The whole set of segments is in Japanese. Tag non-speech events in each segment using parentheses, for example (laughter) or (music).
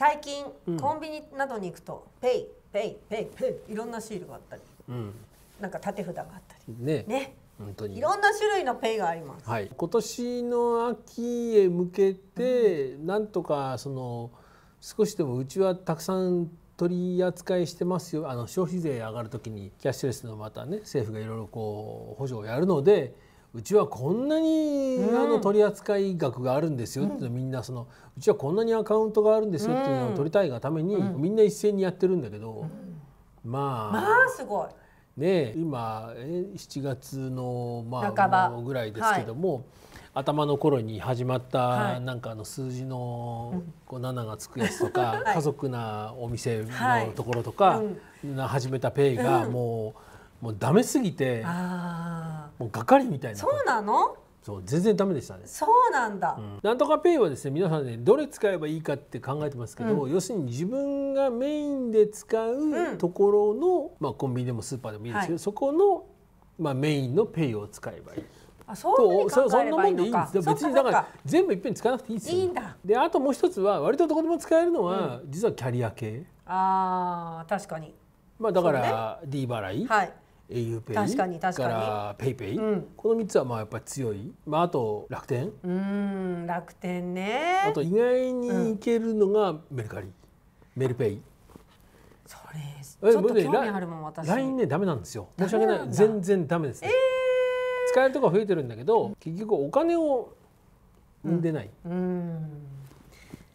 最近、コンビニなどに行くと「ペイペイペイペイ」いろんなシールがあったり、うん、なんか縦札があったりねね本当にいろんな種類のペイがあります、はい、今年の秋へ向けて、うん、なんとかその少しでもうちはたくさん取り扱いしてますよあの消費税上がるときにキャッシュレスのまたね政府がいろいろこう補助をやるので。うちはこんなに、あの取扱額があるんですよってみんなそのうちはこんなにアカウントがあるんですよっていうのを取りたいがために、みんな一斉にやってるんだけど、まあまあすごいね今7月のまあぐらいですけども、頭の頃に始まったなんかあの数字のこう7がつくやつとか、(laughs) 家族なお店のところとか、始めたペイがもう。もうダメすぎてもうがかりみたいなそうなのそう全然ダメでしたねそうなんだ、うん、なんとかペイはですね皆さんねどれ使えばいいかって考えてますけど、うん、要するに自分がメインで使うところの、うん、まあ、コンビニでもスーパーでもいいですけど、はい、そこの、まあ、メインのペイを使えばいい。あそういうそんなもんでいいんです別にだから全部いっぺんに使わなくていいですよいいんだであともう一つは割とどこでも使えるのは、実はキャリア系あ確かにまあだから、ね、D 払い、はい、au ペイ確かに確かにからペイペイ、うん、この3つはまあやっぱり強い、まあ、あと楽天うん楽天ねあと意外にいけるのがメルカリ、うん、メルペイそれちょっと興味あるもん私 LINE ねダメなんですよ申し訳ない全然ダメですね、えー、使えるとこ増えてるんだけど結局お金を生んでない、うん、うん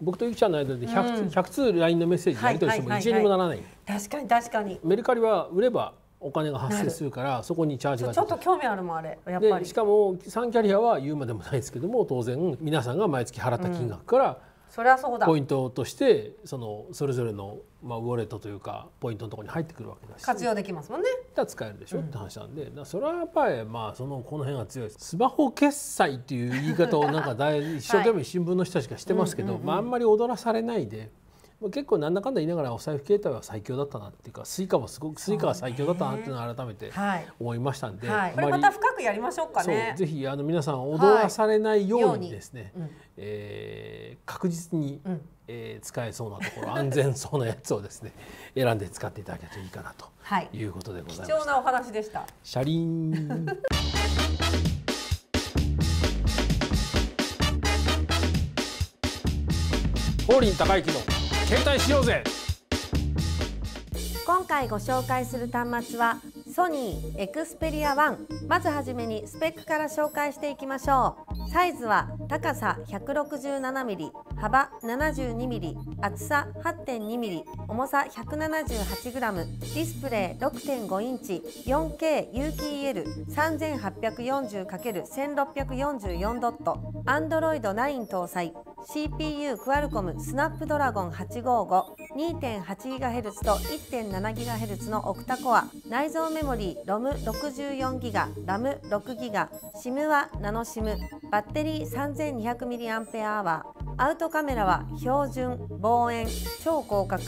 僕とゆきちゃんの間で 100,、うん、100通 LINE のメッセージやり取りしても1円にもならない、はいはいはいはい、確かに確かにメルカリは売ればお金が発生するからそこにチャージがちょっと興味あるもあれやっぱりしかも3キャリアは言うまでもないですけども当然皆さんが毎月払った金額から、それはそうだポイントとしてそのそれぞれの、まあ、ウォレットというかポイントのところに入ってくるわけだし活用できますもんねだ使えるでしょって話なんで、うそれはやっぱりまあそのこの辺が強いですスマホ決済という言い方をなんか大はい、(laughs) 一生懸命新聞の人たちがしてますけど、まあ、あんまり踊らされないで。結構なんだかんだ言いながらお財布携帯は最強だったなっていうかスイカもすごくスイカが最強だったなっていうのを改めて思いましたんで、はい、これまた深くやりましょうかねうぜひあの皆さん踊らされないようにですね、はいうん、えー、確実に、うん、えー、使えそうなところ安全そうなやつをですね (laughs) 選んで使っていただけるといいかなということでございます、はい、貴重なお話でした車輪法 (laughs) 林高之の携帯しようぜ今回ご紹介する端末はソニーエクスペリア1まずはじめにスペックから紹介していきましょうサイズは高さ 167mm 幅 72mm 厚さ 8.2mm 重さ 178g ディスプレイ6.5インチ 4K UKEL3840×1644 ドット Android 9搭載 CPU クアルコムスナップドラゴン 855.2.8GHz と 1.7GHz のオクタコア内蔵メモリー ROM64GB、RAM6GB、SIM はナノ SIM バッテリー 3200mAh アウトカメラは標準、望遠、超広角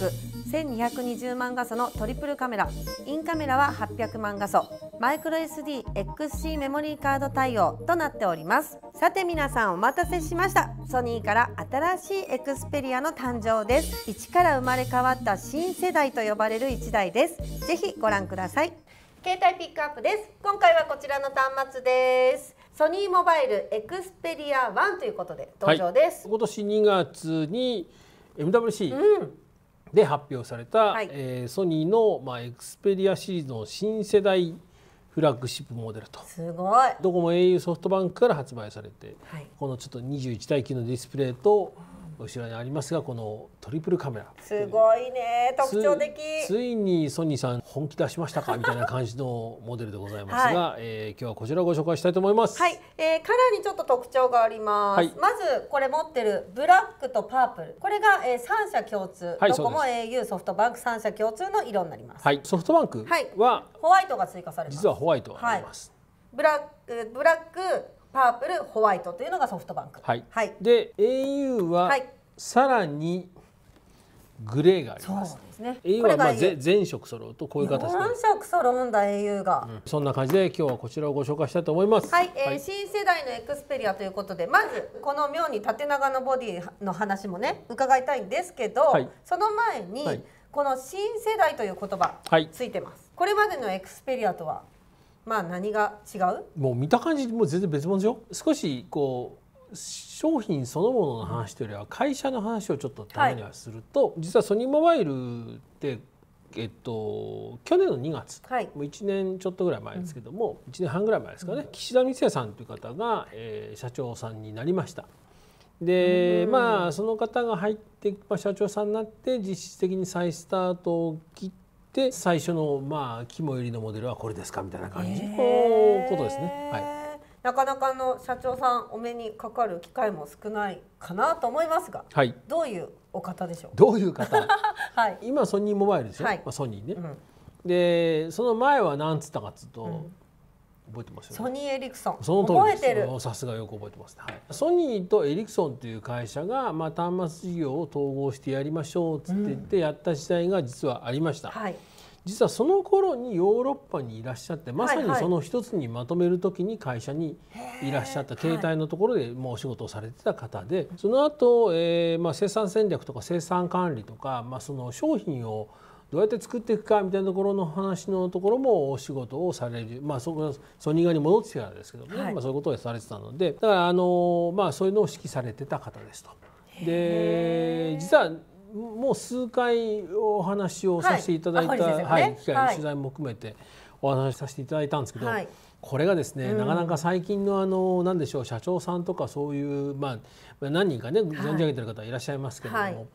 1220万画素のトリプルカメラインカメラは800万画素マイクロ SDXC メモリーカード対応となっておりますさて皆さんお待たせしましたソニーから新しいエクスペリアの誕生です一から生まれ変わった新世代と呼ばれる1台ですぜひご覧ください携帯ピックアップです今回はこちらの端末ですソニーモバイルエクスペリア1ということで登場です、はい、今年2月に MWC、うんで発表された、はい、えー、ソニーの、まあ、エクスペリアシリーズの新世代フラッグシップモデルとすごいどこも au ソフトバンクから発売されて、はい、このちょっと21対9のディスプレイと後ろにありますがこのトリプルカメラすごいね特徴的ついにソニーさん本気出しましたかみたいな感じのモデルでございますが、はい、えー、今日はこちらをご紹介したいと思いますはい、えー、カラーにちょっと特徴があります、はい、まずこれ持ってるブラックとパープルこれが、えー、3社共通、はい、どこも au ソフトバンク3社共通の色になりますはいソフトバンクは、はい、ホワイトが追加されます実はホワイトがあります、ブラックブラックパープルホワイトというのがソフトバンク、はい、はい、で au はさらにグレーがあります、ですね au はまあ全色揃うとこういう形で4色揃うんだ au が、うん、そんな感じで今日はこちらをご紹介したいと思いますはい、えー、新世代のエクスペリアということでまずこの妙に縦長のボディの話もね伺いたいんですけど、はい、その前に、この新世代という言葉ついてます、これまでのエクスペリアとはまあ何が違うもう見た感じもう全然別物ですよ少しこう商品そのものの話というよりは会社の話をちょっとためにはすると、はい、実はソニーモバイルってえっと、去年の2月、はい、もう1年ちょっとぐらい前ですけども、うん、1年半ぐらい前ですかね、うん、岸田光也さんという方が、えー、社長さんになりました。でまあその方が入って、まあ、社長さんになって実質的に再スタートを切って最初のまあ肝入りのモデルはこれですかみたいな感じのことですね。はいなかなかの社長さんお目にかかる機会も少ないかなと思いますが、はい、どういうお方でしょうどういう方、(laughs) はい、今ソニーモバイルですよ、はいまあ、ソニーね、うん、でその前は何つったかっつうと、うん覚えてます、ね、ソニー・エリクソンその覚えてるさすがよく覚えてます、ね、はい、ソニーとエリクソンという会社が、まあ、端末事業を統合してやりましょうっつって言ってやった時代が実はありました、うんはい、実はその頃にヨーロッパにいらっしゃってまさにその一つにまとめる時に会社にいらっしゃった、はいはい、携帯のところでもうお仕事をされてた方でその後、えーまあ、生産戦略とか生産管理とか、まあ、その商品をどうやって作っていくかみたいなところの話のところもお仕事をされる、まあ、ソニー側に戻ってきたらですけどね、はい、まあ、そういうことをされてたのでだからあの、まあ、そういうのを指揮されてた方ですと。で実はもう数回お話をさせていただいた、はい、ねはい、機会、取材も含めてお話しさせていただいたんですけど、はい、これがですね、うん、なかなか最近のあの何でしょう社長さんとかそういう、まあ、何人かね存じ上げてる方いらっしゃいますけれども、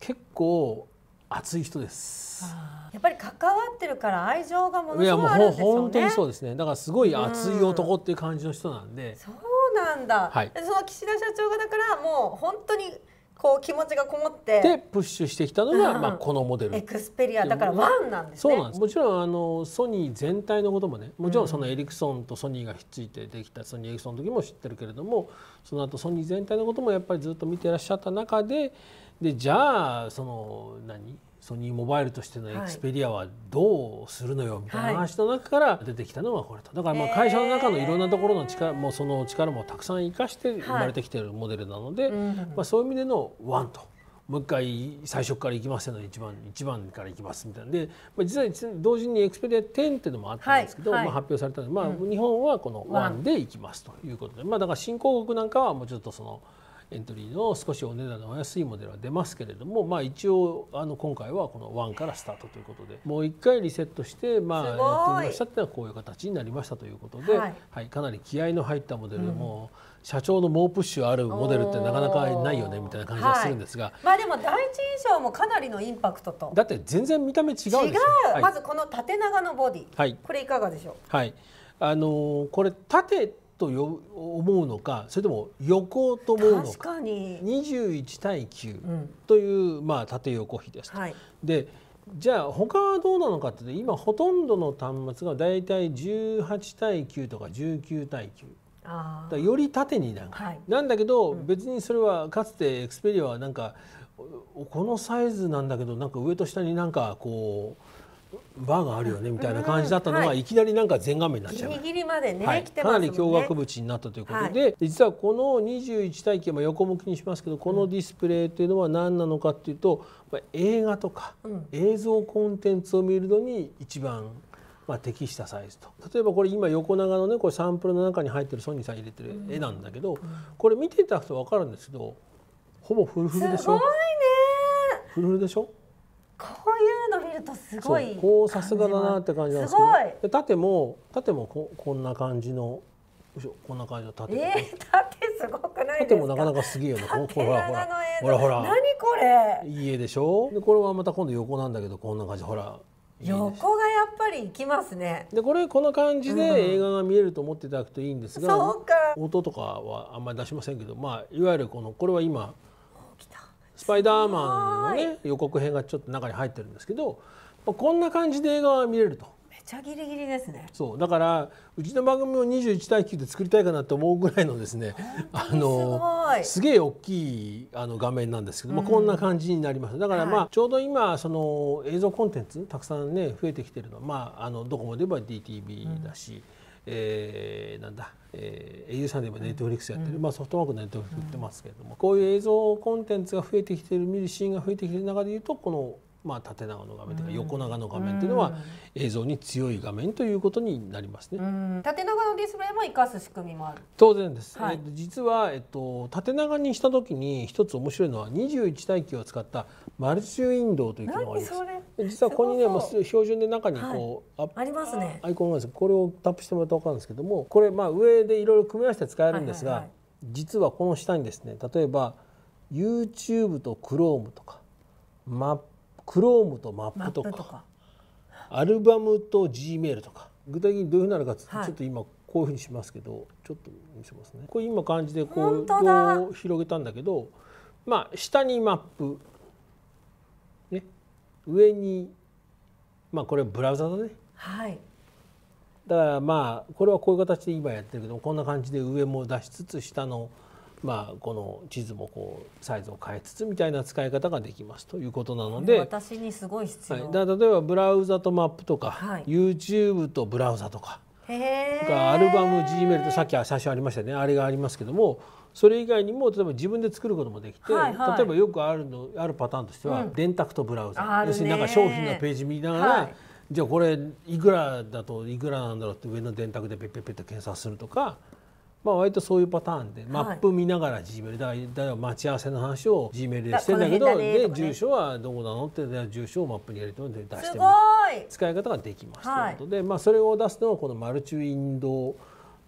結構熱い人です。やっぱり関わってるから愛情がものすごいあるんですよね。いやもう本当にそうですね。だからすごい熱い男っていう感じの人なんで。うん、そうなんだ。はい、その岸田社長がだからもう本当に。こう気持ちがこもってでプッシュしてきたのが、うん、まあ、このモデルエクスペリアだからワンなんです、ね、そうなんですもちろんあのソニー全体のこともねもちろんそのエリクソンとソニーがひっついてできたソニーエリクソンの時も知ってるけれどもその後ソニー全体のこともやっぱりずっと見てらっしゃった中ででじゃあその何ソニーモバイルとしてのエクスペリアはどうするのよみたいな話の中から出てきたのがこれとだからまあ会社の中のいろんなところの力もその力もたくさん生かして生まれてきてるモデルなので、まあ、そういう意味でのワンと。もう一回最初から行きますので一番一番から行きますみたいなで、まあ、実は同時にエクスペリア10っていうのもあったんですけど、はいはい、まあ、発表されたので、まあ、日本はこの1で行きますということで、まあ、だから新興国なんかはもうちょっとその。エントリーの少しお値段のお安いモデルは出ますけれども、まあ、一応あの今回はこの1からスタートということでもう1回リセットして、まあ、やってみましたっていうのはこういう形になりましたということで、はい、はい、かなり気合の入ったモデルでも、うん社長の猛プッシュあるモデルってなかなかないよねみたいな感じがするんですが、はい、まあでも第一印象もかなりのインパクトとだって全然見た目違う違う、はい、まずこの縦長のボディ、はい、これいかがでしょうはいあのー、これ縦と思うのかそれとも横と思うのか確かに21対9という、うん、まあ、縦横比です、はい、でじゃあ他はどうなのかって今ほとんどの端末が大体18対9とか19対9。あより縦になる、はい、なんだけど、別にそれはかつてエクスペリアはなんかこのサイズなんだけどなんか上と下になんかこうバーがあるよねみたいな感じだったのが、うんはい、いきなりなんか全画面になっちゃうギリギリまでね、はい、来てますねかなり驚愕物になったということで、はい、実はこの21体験も横向きにしますけどこのディスプレイというのは何なのかっていうと、うん、映画とか、映像コンテンツを見るのに一番まあ、適したサイズと例えばこれ今横長のねこれサンプルの中に入ってるソニーさん入れてる絵なんだけど、うん、これ見ていただくと分かるんですけどほぼフルフルでしょすごいねフルフルでしょこういうの見るとすごいこうさすがだなって感じなんですけど、ね、で縦も縦もここんな感じのこんな感じの縦えー、縦すごくない縦もなかなかすげえよねほらほらほらほら何これいい絵でしょでこれはまた今度横なんだけどこんな感じほら横がやっぱり行きますねでこれこの感じで映画が見えると思っていただくといいんですが、うん、音とかはあんまり出しませんけどまあいわゆるこのこれは今スパイダーマンのね予告編がちょっと中に入ってるんですけど、まあ、こんな感じで映画は見れると。めちゃギリギリですね。そうだからうちの番組を21対9で作りたいかなと思うぐらいのですね、あのすげえ大きいあの画面なんですけど、まあこんな感じになります。だからまあ、ちょうど今その映像コンテンツたくさんね増えてきてるのはまああのどこもで言えば DTV だし。うんえー、なんだ、えー、au さんでもネットフリックスやってる、うん、まあ、ソフトバンクのネットフリックス売ってますけれども、うん、こういう映像コンテンツが増えてきてる見るシーンが増えてきてる中でいうとこのまあ、縦長の画面というか横長の画面というのは映像に強い画面ということになりますね。縦長のディスプレイも生かす仕組みもある当然です、はい、実は、えっと、縦長にしたときに一つ面白いのは21対9を使ったマルチウィンドウという機能があります。実はここにねもう標準で中にこう、はい、ありますねアイコンがあるんすこれをタップしてもらうと分かるんですけどもこれまあ上でいろいろ組み合わせて使えるんですが、はいはいはい実はこの下にですね例えば YouTube と Chrome とかマックロームとマップとかアルバムと G メールとか具体的にどういうふうなるかちょっと今こういうふうにしますけどちょっと見せますねこれ今感じでこう広げたんだけどまあ下にマップ、ね、上にまあこれブラウザだね。はいだからまあこれはこういう形で今やってるけどこんな感じで上も出しつつ下のまあ、この地図もこうサイズを変えつつみたいな使い方ができますということなので私にすごい必要、はい、だ例えばブラウザとマップとか、はい、YouTube とブラウザとかアルバム G メールとさっき最初ありましたねあれがありますけどもそれ以外にも例えば自分で作ることもできて、はいはい、例えばよくあるのあるパターンとしては、うん、電卓とブラウザ、要するになんか商品のページ見ながら、はい、じゃあこれいくらだといくらなんだろうって上の電卓でペッペッペッと検索するとか。まあ、割とそういうパターンでマップ見ながら G メールだから待ち合わせの話を G メールでしてんだけどだで住所はどこなのって住所をマップに入れて出しても使い方ができます、はい、ということで、まあ、それを出すのはこのマルチウィンドウ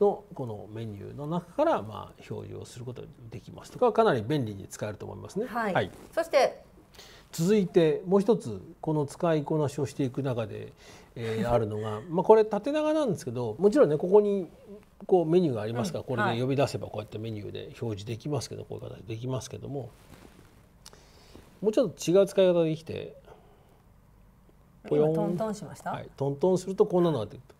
のこのメニューの中からまあ表示をすることができますとかかなり便利に使えると思いますね。はい、はい、そして続いてもう一つこの使いこなしをしていく中で、えー、あるのが、まあ、これ縦長なんですけどもちろんねここにこうメニューがありますから、これで呼び出せばこうやってメニューで表示できますけどこういう形できますけどももうちょっと違う使い方できてポヨントントンしました、はい、トントンするとこんなのが出ると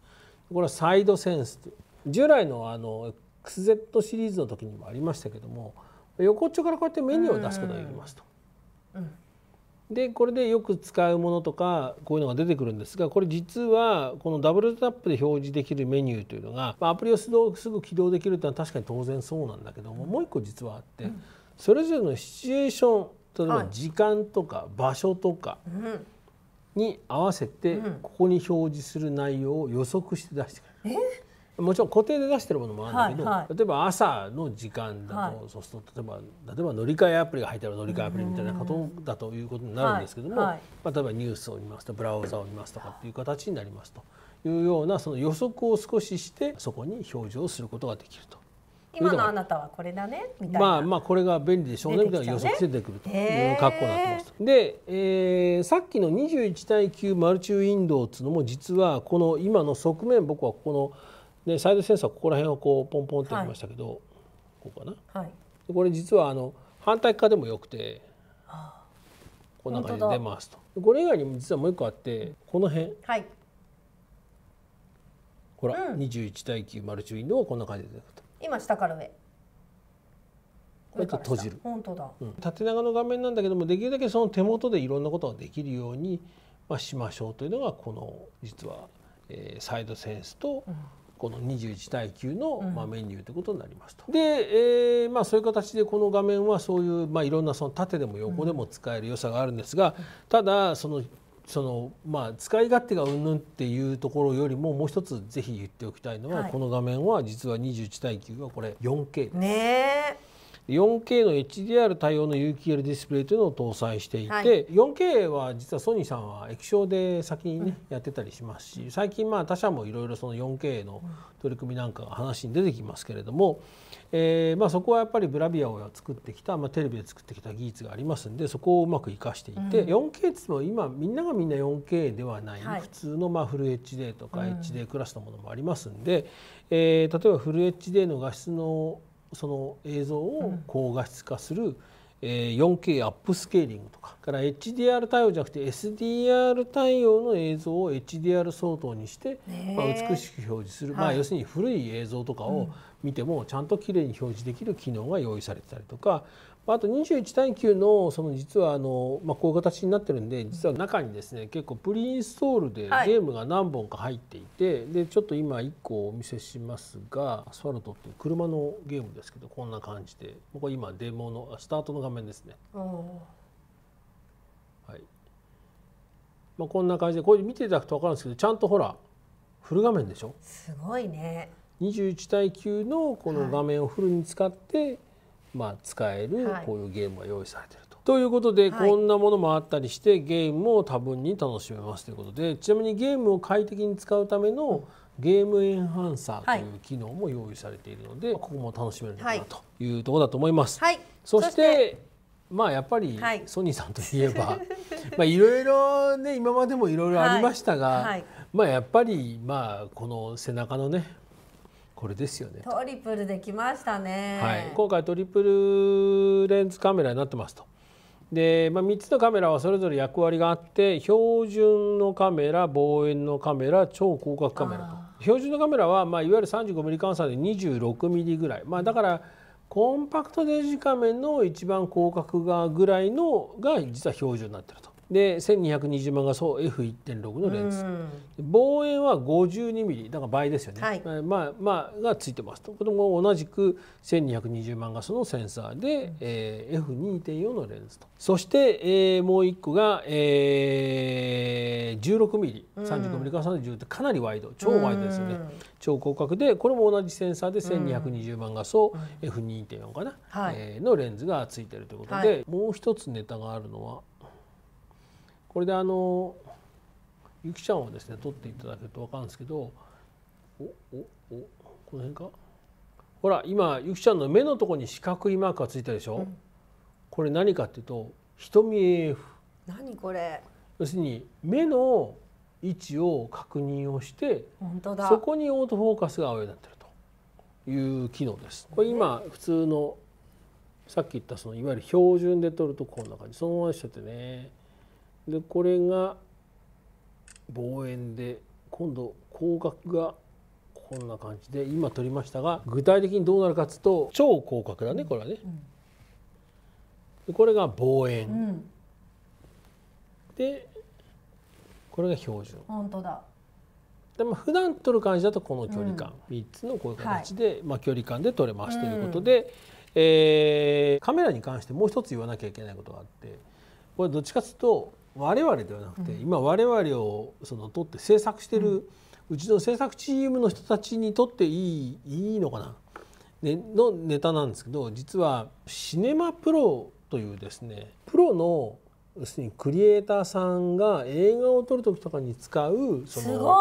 これはサイドセンスという従来のあの XZ シリーズの時にもありましたけども横っちょからこうやってメニューを出すことができますと。うんでこれでよく使うものとかこういうのが出てくるんですがこれ実はこのダブルタップで表示できるメニューというのがアプリをすぐ起動できるというのは確かに当然そうなんだけどももう一個実はあってそれぞれのシチュエーション例えば時間とか場所とかに合わせてここに表示する内容を予測して出してくれる。もちろん固定で出してるものもあるんだけど、はいはい、例えば朝の時間だと、はい、そうすると例えば例えば乗り換えアプリが入ってる乗り換えアプリみたいなことだということになるんですけども、はいはい、まあ、例えばニュースを見ますとブラウザを見ますとかっていう形になりますというようなその予測を少ししてそこに表示をすることができると。今のあなたはこれだねみたいなまあまあこれが便利でしょうねみたいな予測して出てくるという格好になってます。で、えー、さっきの21対9マルチウィンドウっつうのも実はこの今の側面僕はここのでサイドセンサーここら辺をこうポンポンっていきましたけど、はい、ここかな、はい、これ実はあの反対側でもよくてこんな感じで出ますとこれ以外にも実はもう一個あってこの辺、はい、ほら、うん、21対9マルチウィンドウはこんな感じで今下から上これと閉じる本当だ、うん、縦長の画面なんだけどもできるだけその手元でいろんなことができるように、まあ、しましょうというのがこの実は、えー、サイドセンスと、うんこの21対9の、まあ、メニューということになりますと。うん、で、えーまあ、そういう形でこの画面はそういう、まあ、いろんなその縦でも横でも使える良さがあるんですが、ただそのそのまあ使い勝手がうんぬんっていうところよりももう一つぜひ言っておきたいのは、この画面は実は21対9はこれ 4K です。ね 4K の HDR 対応の有機 l ディスプレイというのを搭載していて、はい、4K は実はソニーさんは液晶で先にね、うん、やってたりしますし最近まあ他社もいろいろその 4K の取り組みなんかが話に出てきますけれども、えー、まあそこはやっぱりブラビアを作ってきた、まあ、テレビで作ってきた技術がありますんでそこをうまく生かしていて、うん、4K ってっても今みんながみんな 4K ではない、はい、普通のまあフル HD とか HD クラスのものもありますんで、うん、えー、例えばフル HD の画質のその映像を高画質化する、え 4K アップスケーリングとかから HDR 対応じゃなくて SDR 対応の映像を HDR 相当にして、まあ、美しく表示する、まあ、要するに古い映像とかを見てもちゃんときれいに表示できる機能が用意されてたりとか、あと21対9のその実はあの、まあ、こういう形になってるんで実は中にですね結構プリインストールでゲームが何本か入っていて、でちょっと今1個お見せしますが「アスファルト」っていう車のゲームですけどこんな感じでこれ今デモのスタートの画面ですね。はいまあ、こんな感じでこれ見ていただくと分かるんですけどちゃんとほらフル画面でしょすごいね21対9のこの画面をフルに使って、はいまあ、使えるこういうゲームが用意されてると。はい、ということで、こんなものもあったりしてゲームも多分に楽しめますということでちなみにゲームを快適に使うためのゲームエンハンサーという機能も用意されているので、ここも楽しめるのかなというところだと思います。はい、そしてまあやっぱりソニーさんといえば、(laughs) まあいろいろね今までもいろいろありましたが、まあやっぱりまあこの背中のねこれですよねトリプルできましたね、はい、今回トリプルレンズカメラになってますとで、まあ、3つのカメラはそれぞれ役割があって標準のカメラ望遠のカメラ超広角カメラと標準のカメラは、まあ、いわゆる 35mm 換算で 26mm ぐらい、まあ、だからコンパクトデジカメの一番広角側ぐらいのが実は標準になってると。で1220万画素 F1.6 のレンズ、望遠は52ミリだから倍ですよね、はい、まあまあがついてますとこれも同じく1220万画素のセンサーで、うん、えー、F2.4 のレンズとそして、えー、もう一個が、えー、16ミリ35ミリから30ってかなりワイド超ワイドですよね、うん、超広角でこれも同じセンサーで1220万画素、うん、F2.4 かな、はい、えー、のレンズがついてるということで、はい、もう一つネタがあるのはこれであのゆきちゃんをですね取っていただけると分かるんですけどおおおこの辺かほら今ゆきちゃんの目のとこに四角いマークがついたでしょ、うん、これ何かっていうと瞳 AF 何これ要するに目の位置を確認をしてそこにオートフォーカスが合になってるという機能です。これ今普通のさっき言ったそのいわゆる標準で撮るとこんな感じそのまましちゃってね。でこれが望遠で今度光角がこんな感じで今撮りましたが具体的にどうなるかっつうと超広角だねこれはね。うん、これが望遠、うん、でこれが標準。本当だでも普段撮る感じだとこの距離感、うん、3つのこういう形で、はい、まあ、距離感で取れますということで、うん、えー、カメラに関してもう一つ言わなきゃいけないことがあってこれどっちかというと我々ではなくて、うん、今我々をその取って制作してる、うちの制作チームの人たちにとっていいいいのかな、ね、のネタなんですけど実はシネマプロというですねプロの要するにクリエイターさんが映画を撮る時とかに使うその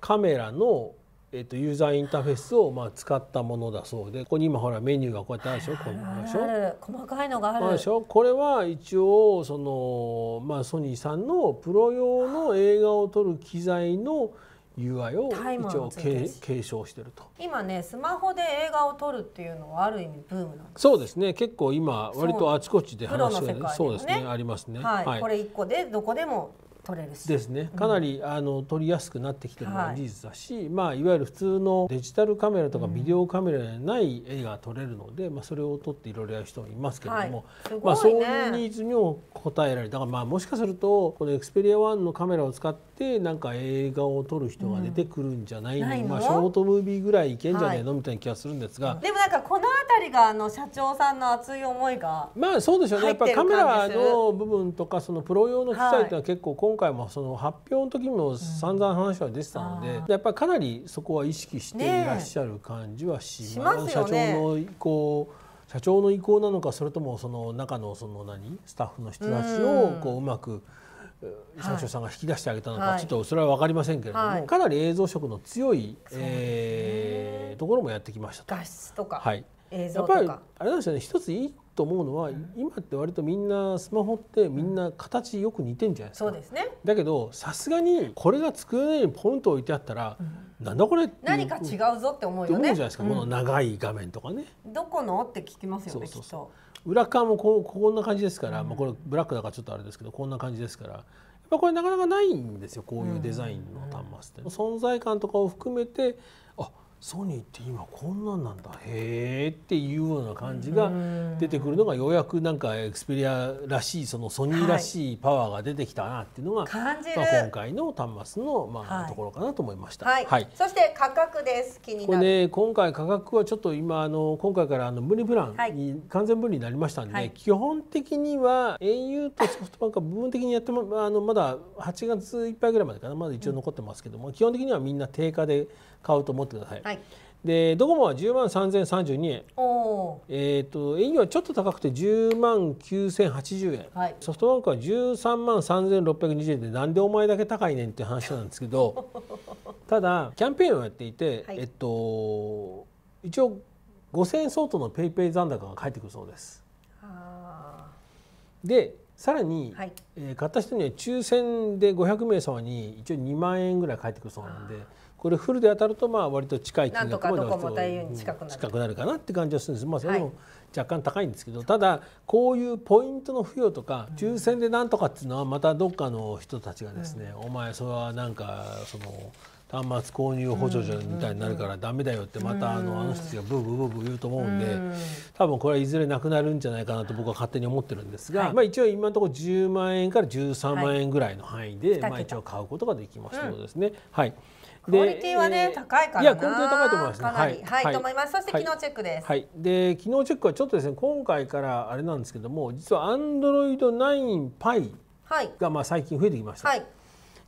カメラのえー、とユーザーインターフェースをまあ使ったものだそうでここに今ほらメニューがこうやってあるでしょこうでしょ細かいのがあるでしょこれは一応その、まあ、ソニーさんのプロ用の映画を撮る機材の UI を一応継承してると今ねスマホで映画を撮るっていうのはある意味ブームなんですそうですね結構今割とあちこちで話が、そうですねありますね、はい、はい、これ一個でどこでも取れるしですねかなり、あの撮りやすくなってきてるのは事実だし、はいまあ、いわゆる普通のデジタルカメラとかビデオカメラにない絵が撮れるので、うん、まあ、それを撮っていろいろやる人もいますけれども、はいね、まあ、そういうニーズにも応えられたまあもしかするとこのエクスペリア1のカメラを使ってなんか映画を撮る人が出てくるんじゃないのうん、まあ、ショートムービーぐらいいけんじゃねえの、はい、みたいな気がするんですがでもなんかこの辺りがあの社長さんの熱い思いがまあそうでしょうねやっぱカメラの部分とかそのプロ用の機材っていうのは結構今回回もその発表の時も散々話は出てたので、うん、やっぱりかなりそこは意識していらっしゃる感じはしますね、社長の意向社長の意向なのかそれともその中のその何スタッフの人たちをこううまく、社長さんが引き出してあげたのか、はい、ちょっとそれは分かりませんけれども、はい、かなり映像色の強い、えー、ところもやってきましたと。画質とか、はい、やっぱりあれなんですよね一ついいと思うのは、今って割とみんなスマホってみんな形よく似てんじゃないですか。そうですね。だけどさすがにこれが机の上にポンと置いてあったら、うなんだこれ何か違うぞって思うよね。思うじゃないですか、この長い画面とかね。どこのって聞きますよねそうそうそう裏側もここんな感じですから、まあこれブラックだからちょっとあれですけどこんな感じですから。やまあ、これなかなかないんですよこういうデザインの端末って、うん、存在感とかを含めてあソニーって今こんなんなんだへえっていうような感じが出てくるのがようやくなんかエクスペリアらしいそのソニーらしいパワーが出てきたなっていうのが、はい、まあ、今回の端末のまあ、ところかなと思いました、はい、はい、そして価格です気にこれね今回価格はちょっと今あの今回からあの無理プランに完全分離になりましたんで、基本的には au とソフトバンクは部分的にやってもあのまだ8月いっぱいぐらいまでかなまだ一応残ってますけども、うん、基本的にはみんな定価で買うと思ってください。はい、でドコモは10万3032円えっと、営業はちょっと高くて10万9080円、はい、ソフトバンクは13万3620円でなんでお前だけ高いねんっていう話なんですけど (laughs) ただキャンペーンをやっていて、はい、えっと一応5000円相当の PayPay 残高が返ってくるそうです。でさらに、はい、えー、買った人には抽選で500名様に一応2万円ぐらい返ってくるそうなんで。これフルで当たるとまあ割と近い金額まで近くなるかなって感じはするんです、まあ、それも若干高いんですけど、ただこういうポイントの付与とか抽選でなんとかっていうのはまたどっかの人たちがですね、お前それはなんかその。端末購入補助みたいになるからダメだよってまたあのあの人たちがブーブーブーブー言うと思うんで多分これはいずれなくなるんじゃないかなと僕は勝手に思ってるんですがまあ一応今のところ10万円から13万円ぐらいの範囲でまあ一応買うことができますそうですねはいクオリティはね、えー、高いからいやクオリティ高いと思います、ね、はいはい、と思います。そして機能チェックです。はい。で機能チェックはちょっとですね今回からあれなんですけども、実は Android 9 Pie がまあ最近増えてきました。はい。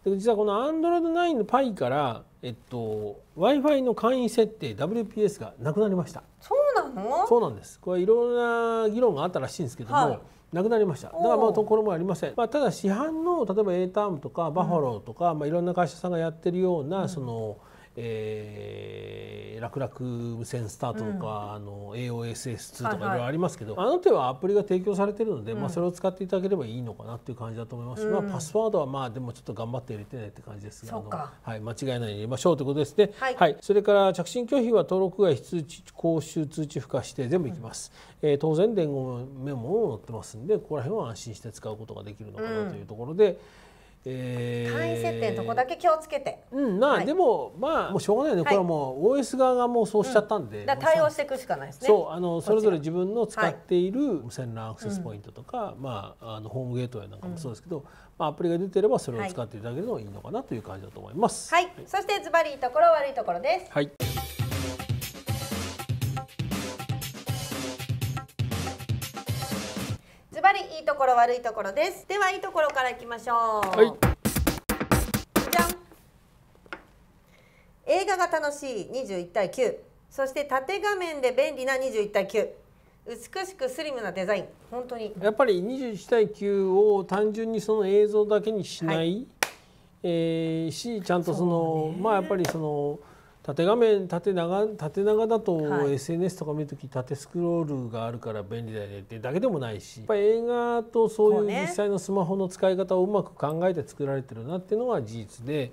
で実はこの Android 9の p i からえっと Wi-Fi の簡易設定 WPS がなくなりました。そうなの？そうなんです。これいろんな議論があったらしいんですけども。はいなくなりましただからまあところもありません、まあ、ただ市販の例えば A タームとかバファローとか、まあ、いろんな会社さんがやってるような、その、うんえー、楽々無線スタートとか、うん、あの AOSS2 とかいろいろありますけど、はいはい、あの手はアプリが提供されてるので、うん、まあ、それを使っていただければいいのかなっていう感じだと思いますし、うん、まあ、パスワードはまあでもちょっと頑張って入れてねって感じですがはい、間違いないように入れましょうということですね、はい、はい、それから着信拒否は登録外非通知公衆通知付加して全部いきます、うん、えー、当然伝言メモも載ってますんでここら辺は安心して使うことができるのかなというところで、えー、単位設定のとこだけ気をつけて、うんまあ、はい、でもまあもうしょうがないね、はい、これはもう OS 側がもうそうしちゃったんで、うん、対応していくしかないですねそうあのそれぞれ自分の使っている無線 LAN アクセスポイントとか、はい、まあ、あのホームゲートウェイなんかもそうですけど、うん、まあ、アプリが出てればそれを使っていただけるのがいいのかなという感じだと思います。はい、そしてズバリいいところ悪いところです、はいバリいいところ悪いところですではいいところからいきましょう、はい、じゃん映画が楽しい21対9そして縦画面で便利な21対9美しくスリムなデザイン本当にやっぱり21対9を単純にその映像だけにしない、はい、えー、しちゃんとその、ね、まあやっぱりその縦画面縦長縦長だと、SNS とか見るとき縦スクロールがあるから便利だよねってだけでもないしやっぱり映画とそういう実際のスマホの使い方をうまく考えて作られてるなっていうのは事実で。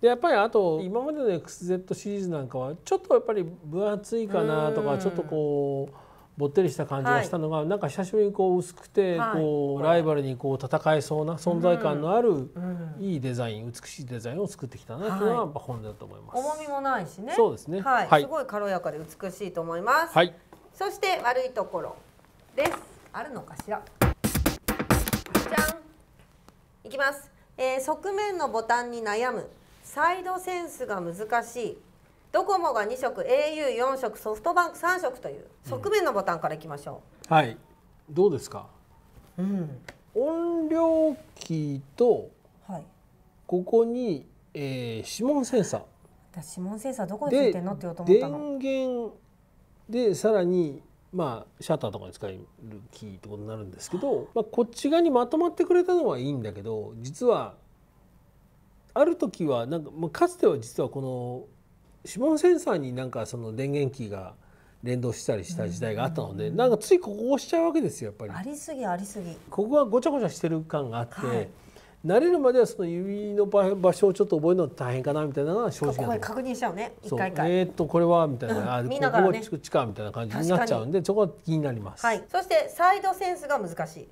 でやっぱりあと今までの XZ シリーズなんかはちょっとやっぱり分厚いかなとかちょっとこうぼってりした感じがしたのが、はい、なんか久しぶりにこう薄くて、はい、こうライバルにこう戦えそうな存在感のある、うん、いいデザイン美しいデザインを作ってきたなというのは本音だと思います、重みもないしねそうですね、はい、はい、すごい軽やかで美しいと思います、はい、そして悪いところですあるのかしらじゃんいきます、えー、側面のボタンに悩むサイドセンスが難しいドコモが2色 au4 色ソフトバンク3色という側面のボタンからいきましょう、うん、はいどうですか、うん、音量キーと、はい、ここに、えー、指紋センサー指紋センサーどこについてんのって言おうと思ったの電源でさらにまあ、シャッターとかに使えるキーってことになるんですけど、まあ、こっち側にまとまってくれたのはいいんだけど実はある時はなんか、まあ、かつては実はこの指紋センサーになんかその電源キーが連動したりした時代があったので、うん、なんかついここ押しちゃうわけですよやっぱり。ありすぎありすぎ。ここはごちゃごちゃしてる感があって、はい、慣れるまではその指の場所をちょっと覚えるの大変かなみたいなのが正直ここ確認しちゃうね一回回。えっ、とこれはみたいな、うん、ね、ここはチクチカみたいな感じになっちゃうんでそこは気になります。はい、そしてサイドセンスが難しい。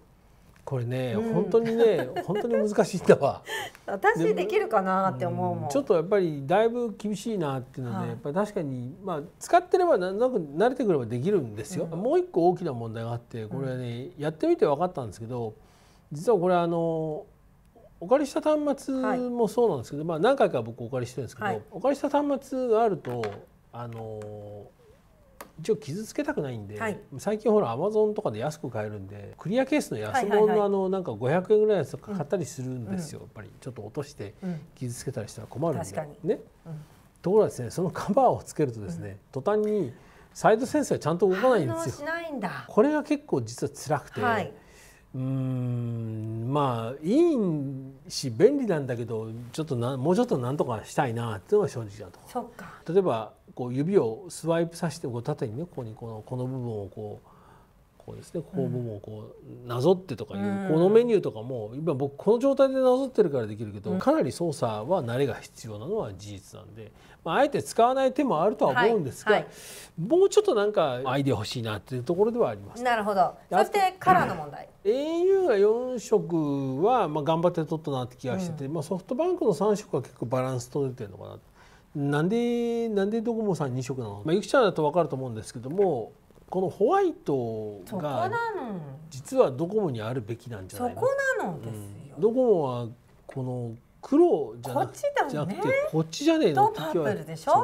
これね、うん、本当にね (laughs) 本当に難しいんだわ私できるかなって思うもん、うん、ちょっとやっぱりだいぶ厳しいなっていうので、はい、やっぱり確かにまあ使ってればなんとなく慣れてくればできるんですよ、うん、もう一個大きな問題があってこれね、やってみて分かったんですけど実はこれあのお借りした端末もそうなんですけど、はい、まあ何回か僕お借りしてるんですけど、はい、お借りした端末があるとあの一応傷つけたくないんで、はい、最近ほらアマゾンとかで安く買えるんでクリアケースの安物のあのなんか500円ぐらいのやつとか買ったりするんですよ、うん、やっぱりちょっと落として傷つけたりしたら困るんで、ね、うん、ところがですねそのカバーをつけるとですね、途端にサイドセンサーちゃんと動かないんですよこれが結構実は辛くて、はい、うんまあいいし便利なんだけどちょっとなもうちょっとなんとかしたいなっていうのが正直なとこ例えばこう指をスワイプさせてこう縦にねここにこのこの部分をこうこうですねこの部分をこうなぞってとかいう、うん、このメニューとかも今僕この状態でなぞってるからできるけど、うん、かなり操作は慣れが必要なのは事実なんでまあ、あえて使わない手もあるとは思うんですが、はいはい、もうちょっとなんかアイデア欲しいなっていうところではあります。なるほどそしてカラーの問題、うん、au が4色は、まあ、頑張って取ったなって気がしてて、うん、まあ、ソフトバンクの3色は結構バランス取れてるのかななんでなんでドコモさん2色なの、まあ、ゆキちゃんだと分かると思うんですけどもこのホワイトが実はドコモにあるべきなんじゃないのそこなのですよ、うん、ドコモはこの黒じゃなくてこっちじゃねえの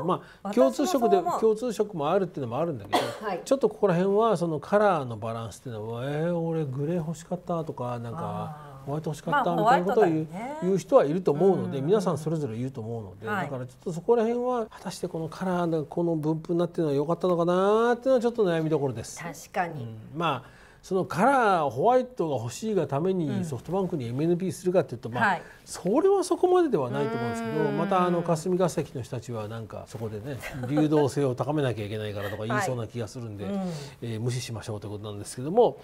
まあ、共通色で共通色もあるっていうのもあるんだけど、はい、ちょっとここら辺はそのカラーのバランスっていうのは「えー、俺グレー欲しかった」とかなんか。ホワイト欲しかったみたいなことを言う,、言う人はいると思うので、皆さんそれぞれ言うと思うので、だからちょっとそこら辺は果たしてこのカラーのこの分布になってるのは良かったのかなっていうのはちょっと悩みどころです。確かに、まあそのカラーホワイトが欲しいがためにソフトバンクに MNP するかというと、まあ、それはそこまでではないと思うんですけどまたあの霞が関の人たちはなんかそこでね (laughs) 流動性を高めなきゃいけないからとか言いそうな気がするんで、はいうん、えー、無視しましょうということなんですけども、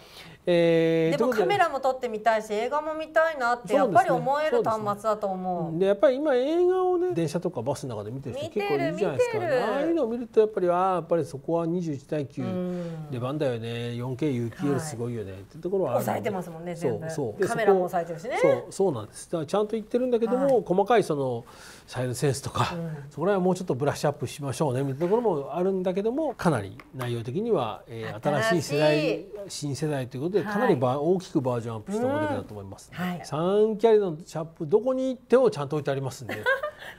えー、でもカメラも撮ってみたいし映画も見たいなってやっぱり思える端末だと思う。で、ねね、やっぱり今映画をね電車とかバスの中で見てる人結構いるじゃないですか、ああいうのを見るとやっぱりあやっぱりそこは21対9出番だよね 4K 有機 LCD すごいよねってところは抑えてますもんね全部そうカメラも抑えてるしねそうそうなんですだからちゃんと言ってるんだけども、はい、細かいそのサイドセンスとか、うん、そこら辺はもうちょっとブラッシュアップしましょうねみたいなところもあるんだけどもかなり内容的には、えー、新しい世代新世代ということでかなりば、はい、大きくバージョンアップしたモデルだと思います、ね、はい、3キャリのシャップどこに行ってもちゃんと置いてありますんで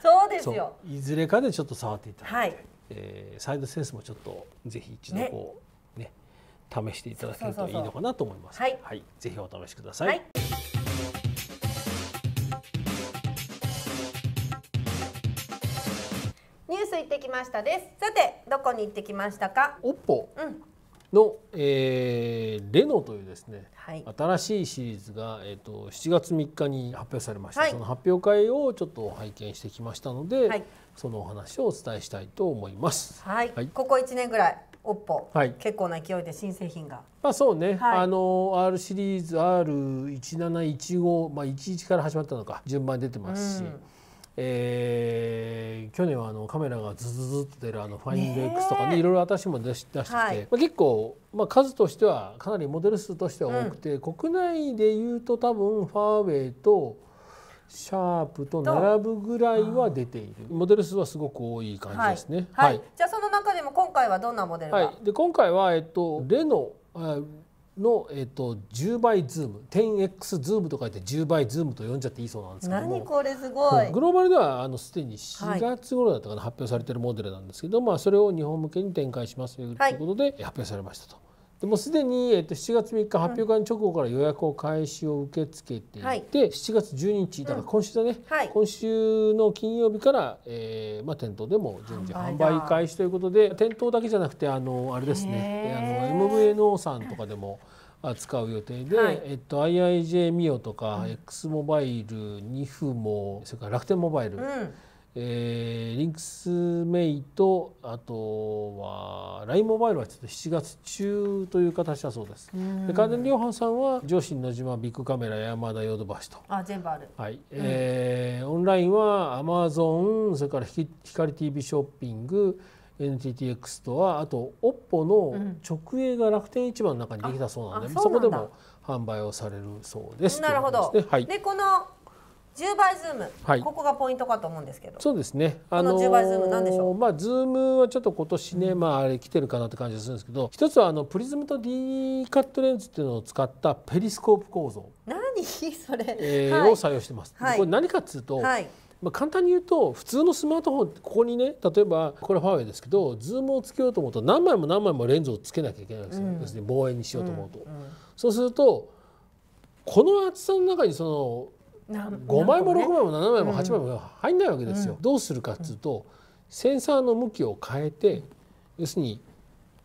そうですよいずれかでちょっと触っていただいて、はい、えー、サイドセンスもちょっとぜひ一度こう、ね試していただけるといいのかなと思います。はい、はい、ぜひお試しください。はい、ニュース行ってきましたです。さてどこに行ってきましたか。o p の、えー、レノというですね、はい、新しいシリーズが、えーと、と7月3日に発表されました、はい、その発表会をちょっと拝見してきましたので、はい、そのお話をお伝えしたいと思います。はい、ここ1年ぐらいおっぽ、はい、結構な勢いで新製品が。まあそうね、はい、あの R シリーズ R1715、まあ、11から始まったのか順番出てますし。うん、えー、去年はあのカメラがズズズって出るあのファインックスとかね、ね、いろいろ私も出し出してて、はい、まあ、結構、まあ、数としてはかなりモデル数としては多くて、うん、国内でいうと多分ファーウェイとシャープと並ぶぐらいは出ているモデル数はすごく多い感じですね、はい、はいはいじゃあその中でも今回はどんなモデルはい、で今回はえっとレノの、えっと、10倍ズーム 10X ズームと書いて10倍ズームと呼んじゃっていいそうなんですけども何これすごいグローバルではあのすでに4月頃だったかな、はい、発表されてるモデルなんですけど、まあ、それを日本向けに展開しますということで、発表されましたと。でもすでに、えっと、7月3日発表会直後から予約を開始を受け付けていて、は7月12日だから今週だね、うんはい、今週の金曜日から、えーまあ、店頭でも順次販売開始ということで店頭だけじゃなくてあのあれですねあの MVNO さんとかでも。扱う予定で、はい、えっと、IIJ ミオとか、うん、X モバイル、ニフモそれから楽天モバイル、うんえー、リンクスメイとあとは LINE モバイルはちょっと7月中という形だそうです。で家電量販さんは上信の島ビッグカメラ山田ヨドバシと。あ全部ある。はい。うん、えー、オンラインはアマゾンそれからひ光 TV ショッピング NTTX とはあと OPPO の直営が楽天市場の中にできたそうなので、うん、そこでも販売をされるそうです。なるほど。で、はい、でこの10倍ズーム、はい、ここがポイントかと思うんですけどそうですねあの倍ズーム何でしょうまあズームはちょっと今年ね、まああれ来てるかなって感じがするんですけど一つはあのプリズムと D カットレンズっていうのを使ったペリスコープ構造何それ、えー、を採用してます、はい、これ何かっつうと、はいまあ、簡単に言うと普通のスマートフォンってここにね例えばこれファーウェイですけどズームをつけようと思うと何枚も何枚もレンズをつけなきゃいけないんですよ、うん、要するに望遠にしようと思うと、うんうん、そうするとこの厚さの中にその5枚も6枚も7枚も8枚も入んないわけですよ。どうするかっいうとセンサーの向きを変えて要するに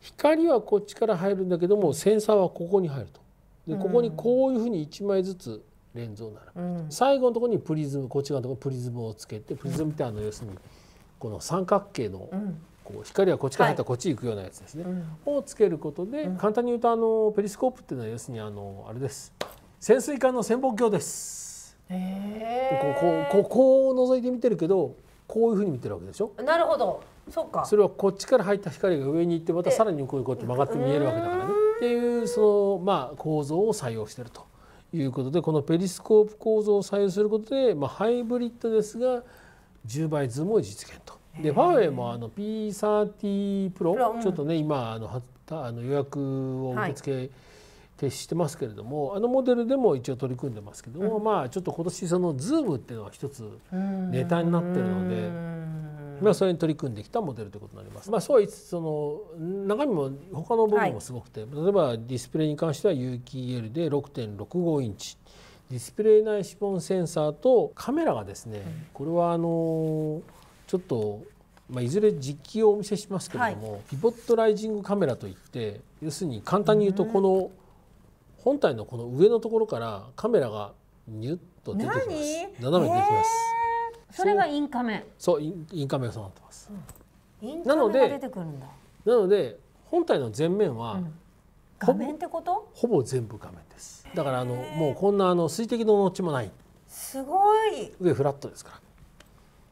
光はこっちから入るんだけどもセンサーはここに入ると。でここにこういうふうに1枚ずつレンズを並べる、最後のところにプリズムこっち側のところにプリズムをつけてプリズムってあの要するにこの三角形の、こう光はこっちから入ったらこっち行くようなやつですね、をつけることで、簡単に言うとあのペリスコープっていうのは要するにあのあれです潜水艦の潜望鏡です。こうここう覗いて見てるけどこういうふうに見てるわけでしょなるほどそっかそれはこっちから入った光が上に行ってまたさらにこうこうやって曲がって見えるわけだからねっていうそのまあ構造を採用してるということでこのペリスコープ構造を採用することで、まあ、ハイブリッドですが10倍ズームを実現と。でファーウェイもあの P30 Pro ちょっとね今あのあの予約を受け付け、はい停止してますけれどもあのモデルでも一応取り組んでますけども、うん、まあちょっと今年そのズームっていうのは一つネタになってるので、まあ、それに取り組んできたモデルということになります。まあ、そうはその中身も他の部分もすごくて、はい、例えばディスプレイに関しては有機 EL で6.65インチ。ディスプレイ内指紋センサーとカメラがですね、うん、これはあのちょっとまあ、いずれ実機をお見せしますけれども、はい、ピボットライジングカメラといって要するに簡単に言うとこの本体のこの上のところからカメラがニュッと出てきます斜めに出てきます、それがインカメそうインインカメがそうなってます、うん、なのでなので本体の前面は、うん、画面ってことほぼ全部画面ですだからあのもうこんなあの水滴の落チもないすごい上フラットですから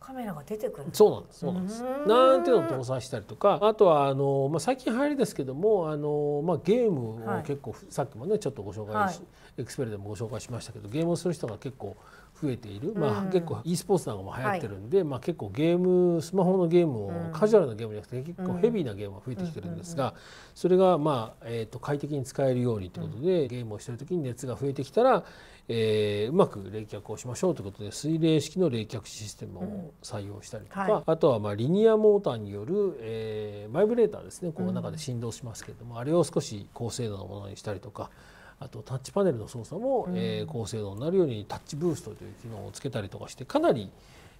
カメラが出てくるそうなんですそうなんですなんていうのを搭載したりとかあとはあの、まあ、最近流行りですけどもあの、まあ、ゲームを結構、はい、さっきもねちょっとご紹介、はい、エクスペルでもご紹介しましたけどゲームをする人が結構増えている、まあ、結構 e スポーツなんかも流行ってるんで、はい、まあ、結構ゲームスマホのゲームを、カジュアルなゲームじゃなくて結構ヘビーなゲームが増えてきてるんですが、それが、まあえーと、と快適に使えるようにということで、うん、ゲームをしてる時に熱が増えてきたらえー、うまく冷却をしましょうということで水冷式の冷却システムを採用したりとか、うんはい、あとはまあリニアモーターによる、えー、マイブレーターですねこの中で振動しますけれども、あれを少し高精度のものにしたりとか。あとタッチパネルの操作も、うん、えー、高精度になるようにタッチブーストという機能をつけたりとかしてかなり、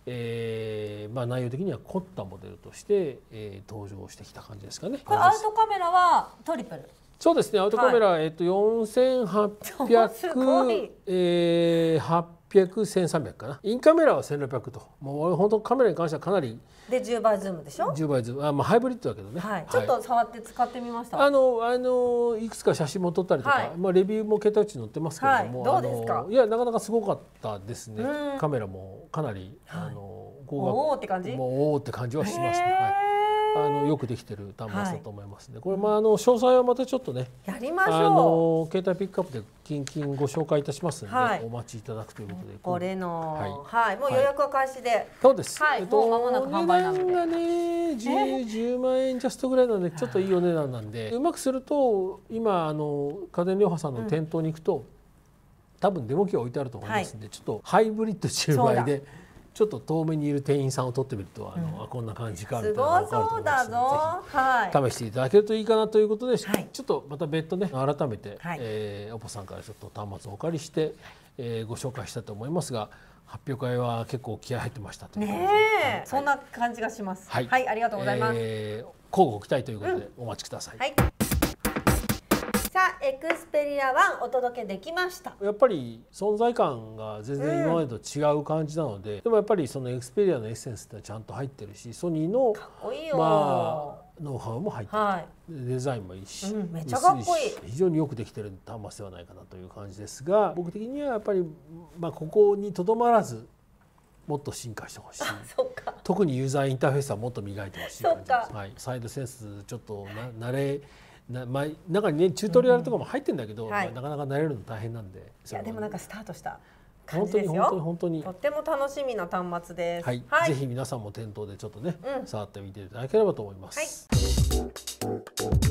えーまあ、内容的には凝ったモデルとして、えー、登場してきた感じですかね。これアウトカメラはトリプルそうですねアウトカメラ、はい、えっと四千八百 (laughs) ええ八百千三百かなインカメラは千六百ともう本当カメラに関してはかなりで十倍ズームでしょ10倍ズームあ、まあ、ハイブリッドだけどね、はいちょっと触って使ってみましたあのあのいくつか写真も撮ったりとか、まあ、レビューも桁帯ち載ってますけれども、どうですかいやなかなかすごかったですねカメラもかなり、あの高額おおって感じもうおおって感じはしました、はいあのよくできてる端末だと思いますね、はい、これまああの詳細はまたちょっとねやりましょう携帯ピックアップでキンキンご紹介いたしますので、はい、お待ちいただくということでこれの、はい、はい、もう予約は開始で、そうです、はい、えっと、もう間もなく販売なのでがね十十万円ジャストぐらいなんでちょっといいお値段なんでうまくすると今あの家電量販さんの店頭に行くと、うん、多分デモ機置いてあると思いますんで、ちょっとハイブリッド10倍で。ちょっと遠目にいる店員さんを撮ってみるとあの、うん、こんな感じかみたいなのそうだぞ、はい、試していただけるといいかなということで、はい、ちょっとまた別途ね改めて、はい、えー、お子さんからちょっと端末をお借りして、えー、ご紹介したと思いますが。発表会は結構気合入ってましたという、はい、そんな感じがします、はい、はい、ありがとうございます、えー、交互期待ということでお待ちください、うん、はいエクスペリア1お届けできましたやっぱり存在感が全然今までと違う感じなので、うん、でもやっぱりそのエクスペリアのエッセンスってちゃんと入ってるしソニーのいいまあノウハウも入ってる、はい、デザインもいいし、うん、めちゃかっこいい非常によくできてる端末ではないかなという感じですが僕的にはやっぱり、まあ、ここにとどまらずもっと進化してほしい特にユーザーインターフェースはもっと磨いてほしい感じです、はい、サイドセンスちょっとな慣れなまあ、中にねチュートリアルとかも入ってんだけど、うんはい、まあ、なかなか慣れるの大変なんでいやでもなんかスタートした本当に本当に本当にとっても楽しみな端末です、はい、はい、ぜひ皆さんも店頭でちょっとね、うん、触ってみていただければと思います、はい